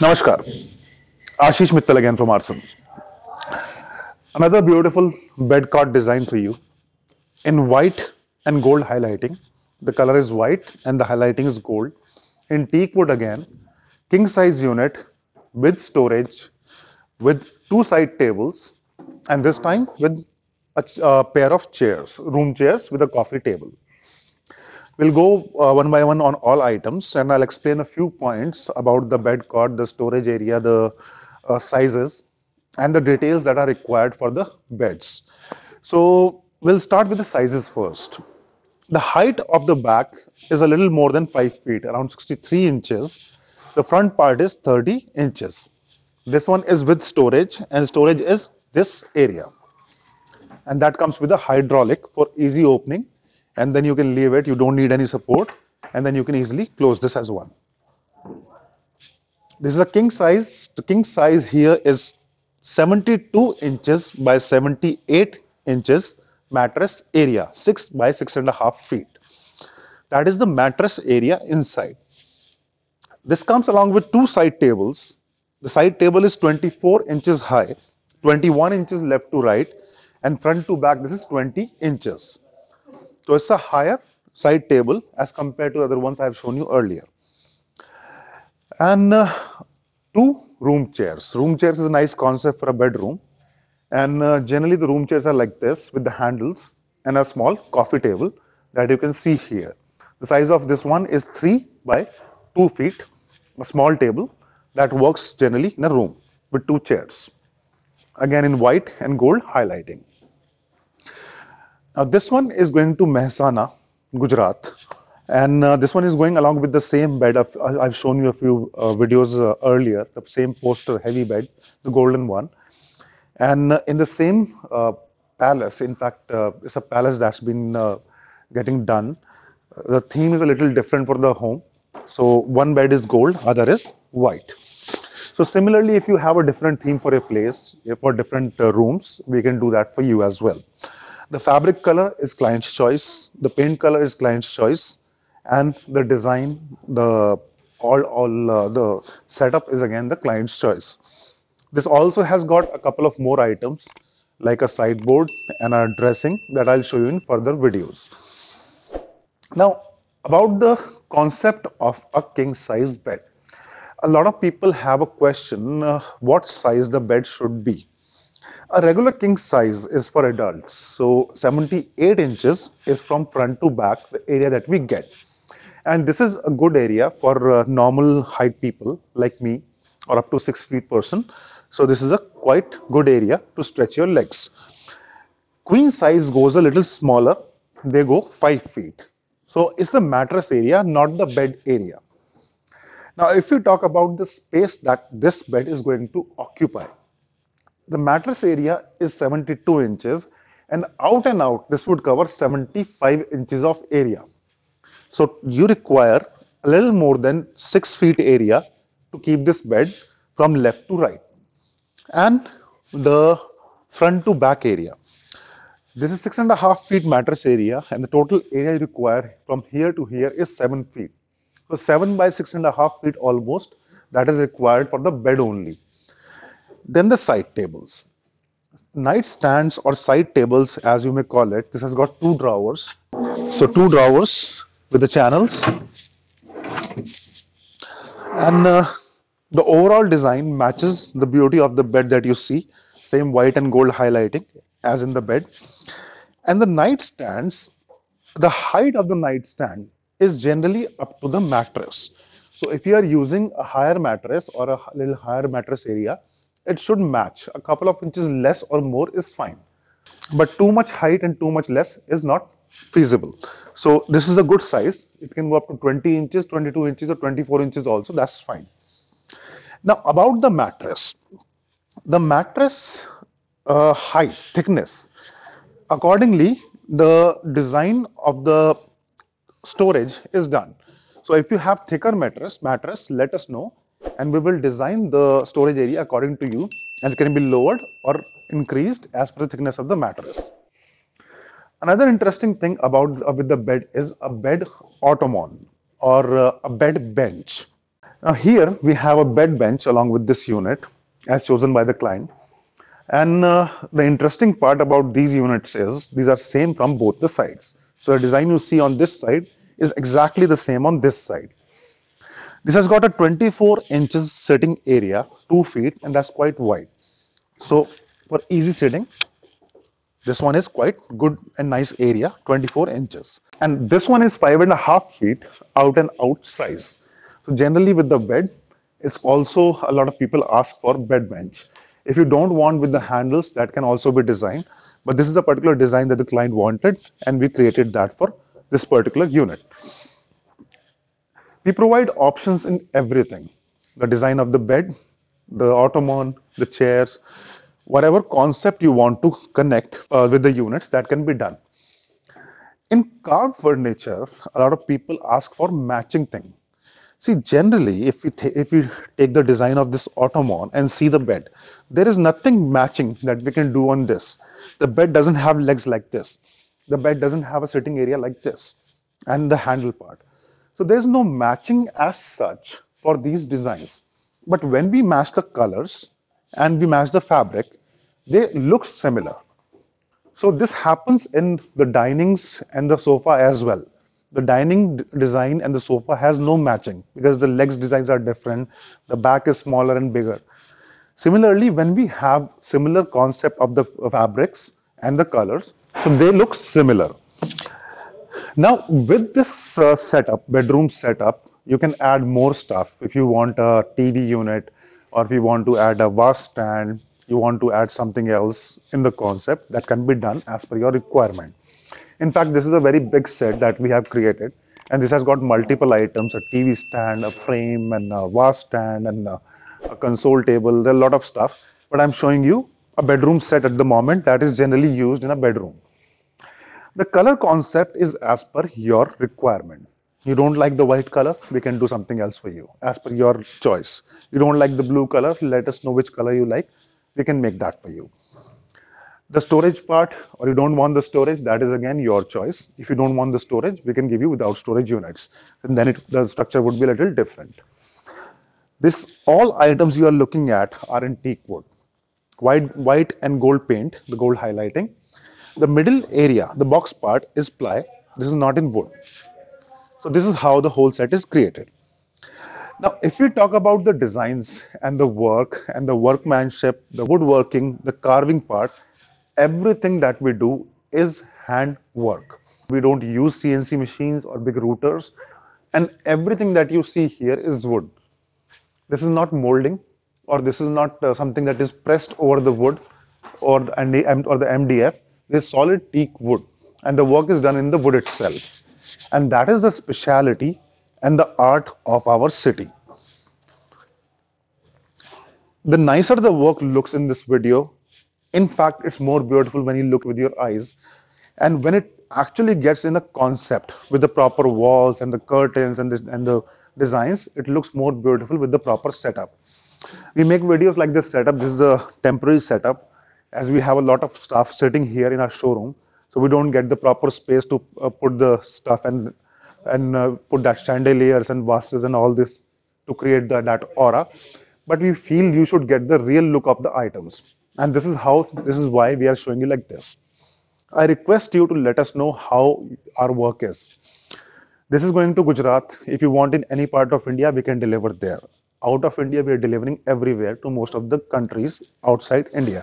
Namaskar. Ashish Mittal again from Arson. Another beautiful bed cot design for you in white and gold highlighting. The color is white and the highlighting is gold. In teak wood again, king size unit with storage, with two side tables, and this time with a, a uh, pair of chairs, room chairs with a coffee table. We'll go uh, one by one on all items and I'll explain a few points about the bed cot, the storage area, the uh, sizes and the details that are required for the beds. So we'll start with the sizes first. The height of the back is a little more than 5 feet, around 63 inches. The front part is 30 inches. This one is with storage and storage is this area. And that comes with a hydraulic for easy opening and then you can leave it. You don't need any support and then you can easily close this as one. This is a king size. The king size here is 72 inches by 78 inches mattress area, 6 by 6.5 feet. That is the mattress area inside. This comes along with two side tables. The side table is 24 inches high, 21 inches left to right and front to back this is 20 inches. So it's a higher side table as compared to other ones I have shown you earlier. And uh, two room chairs. Room chairs is a nice concept for a bedroom. And uh, generally the room chairs are like this with the handles and a small coffee table that you can see here. The size of this one is 3 by 2 feet, a small table that works generally in a room with two chairs. Again in white and gold highlighting. Now uh, this one is going to Mehsana, Gujarat. And uh, this one is going along with the same bed. I've, uh, I've shown you a few uh, videos uh, earlier, the same poster heavy bed, the golden one. And uh, in the same palace, in fact, it's a palace that's been getting done. The theme is a little different for the home. So one bed is gold, other is white. So similarly, if you have a different theme for a place, for different rooms, we can do that for you as well. The fabric color is client's choice, the paint color is client's choice, and the design, the all, all uh, the setup is again the client's choice. This also has got a couple of more items like a sideboard and a dressing that I'll show you in further videos. Now about the concept of a king size bed. A lot of people have a question uh, what size the bed should be. A regular king size is for adults. So 78 inches is from front to back, the area that we get. And this is a good area for uh, normal height people like me or up to six feet person. So this is a quite good area to stretch your legs. Queen size goes a little smaller. They go five feet. So it's the mattress area, not the bed area. Now, if you talk about the space that this bed is going to occupy, the mattress area is 72 inches and out and out this would cover 75 inches of area. So you require a little more than 6 feet area to keep this bed from left to right and the front to back area. This is six and a half feet mattress area and the total area required from here to here is seven feet. So seven by six and a half feet almost that is required for the bed only. Then the side tables. Nightstands or side tables, as you may call it, this has got two drawers. So two drawers with the channels. And uh, the overall design matches the beauty of the bed that you see. Same white and gold highlighting as in the bed. And the nightstands, the height of the nightstand is generally up to the mattress. So if you are using a higher mattress or a little higher mattress area, it should match. A couple of inches less or more is fine. But too much height and too much less is not feasible. So this is a good size. It can go up to 20 inches, 22 inches or 24 inches also. That's fine. Now about the mattress. The mattress uh, height, thickness. Accordingly, the design of the storage is done. So if you have thicker mattress, mattress, let us know and we will design the storage area according to you and it can be lowered or increased as per the thickness of the mattress. Another interesting thing about uh, with the bed is a bed ottoman or uh, a bed bench. Now here we have a bed bench along with this unit as chosen by the client. And uh, the interesting part about these units is these are same from both the sides. So the design you see on this side is exactly the same on this side. This has got a 24 inches sitting area, 2 feet, and that's quite wide. So for easy sitting, this one is quite good and nice area, 24 inches. And this one is 5.5 feet out and out size. So generally with the bed, it's also a lot of people ask for bed bench. If you don't want with the handles, that can also be designed. But this is a particular design that the client wanted and we created that for this particular unit. We provide options in everything. The design of the bed, the ottoman, the chairs, whatever concept you want to connect uh, with the units that can be done. In carved furniture, a lot of people ask for matching thing. See, generally, if we, if you take the design of this ottoman and see the bed, there is nothing matching that we can do on this. The bed doesn't have legs like this. The bed doesn't have a sitting area like this and the handle part. So there's no matching as such for these designs. But when we match the colors and we match the fabric, they look similar. So this happens in the dinings and the sofa as well. The dining design and the sofa has no matching because the legs designs are different, the back is smaller and bigger. Similarly, when we have similar concept of the fabrics and the colors, so they look similar. Now with this uh, setup, bedroom setup, you can add more stuff. If you want a TV unit or if you want to add a wash stand, you want to add something else in the concept that can be done as per your requirement. In fact, this is a very big set that we have created and this has got multiple items, a TV stand, a frame and a wash stand and a, a console table, there are a lot of stuff. But I'm showing you a bedroom set at the moment that is generally used in a bedroom. The color concept is as per your requirement. You don't like the white color, we can do something else for you as per your choice. You don't like the blue color, let us know which color you like. We can make that for you. The storage part or you don't want the storage, that is again your choice. If you don't want the storage, we can give you without storage units. And then it, the structure would be a little different. This all items you are looking at are in teak wood. White, white and gold paint, the gold highlighting the middle area, the box part is ply. This is not in wood. So this is how the whole set is created. Now, if we talk about the designs and the work and the workmanship, the woodworking, the carving part, everything that we do is hand work. We don't use CNC machines or big routers and everything that you see here is wood. This is not molding or this is not uh, something that is pressed over the wood or the, or the MDF. It is solid teak wood and the work is done in the wood itself. And that is the speciality and the art of our city. The nicer the work looks in this video, in fact, it's more beautiful when you look with your eyes. And when it actually gets in the concept with the proper walls and the curtains and the, and the designs, it looks more beautiful with the proper setup. We make videos like this setup. This is a temporary setup as we have a lot of stuff sitting here in our showroom, so we don't get the proper space to uh, put the stuff and and uh, put that chandeliers and vases and all this to create the, that aura. But we feel you should get the real look of the items, and this is how this is why we are showing you like this. I request you to let us know how our work is. This is going to Gujarat. If you want in any part of India, we can deliver there. Out of India, we are delivering everywhere to most of the countries outside India.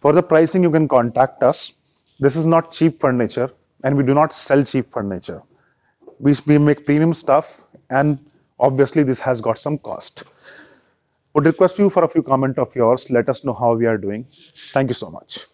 For the pricing, you can contact us. This is not cheap furniture, and we do not sell cheap furniture. We, we make premium stuff, and obviously, this has got some cost. Would request you for a few comment of yours. Let us know how we are doing. Thank you so much.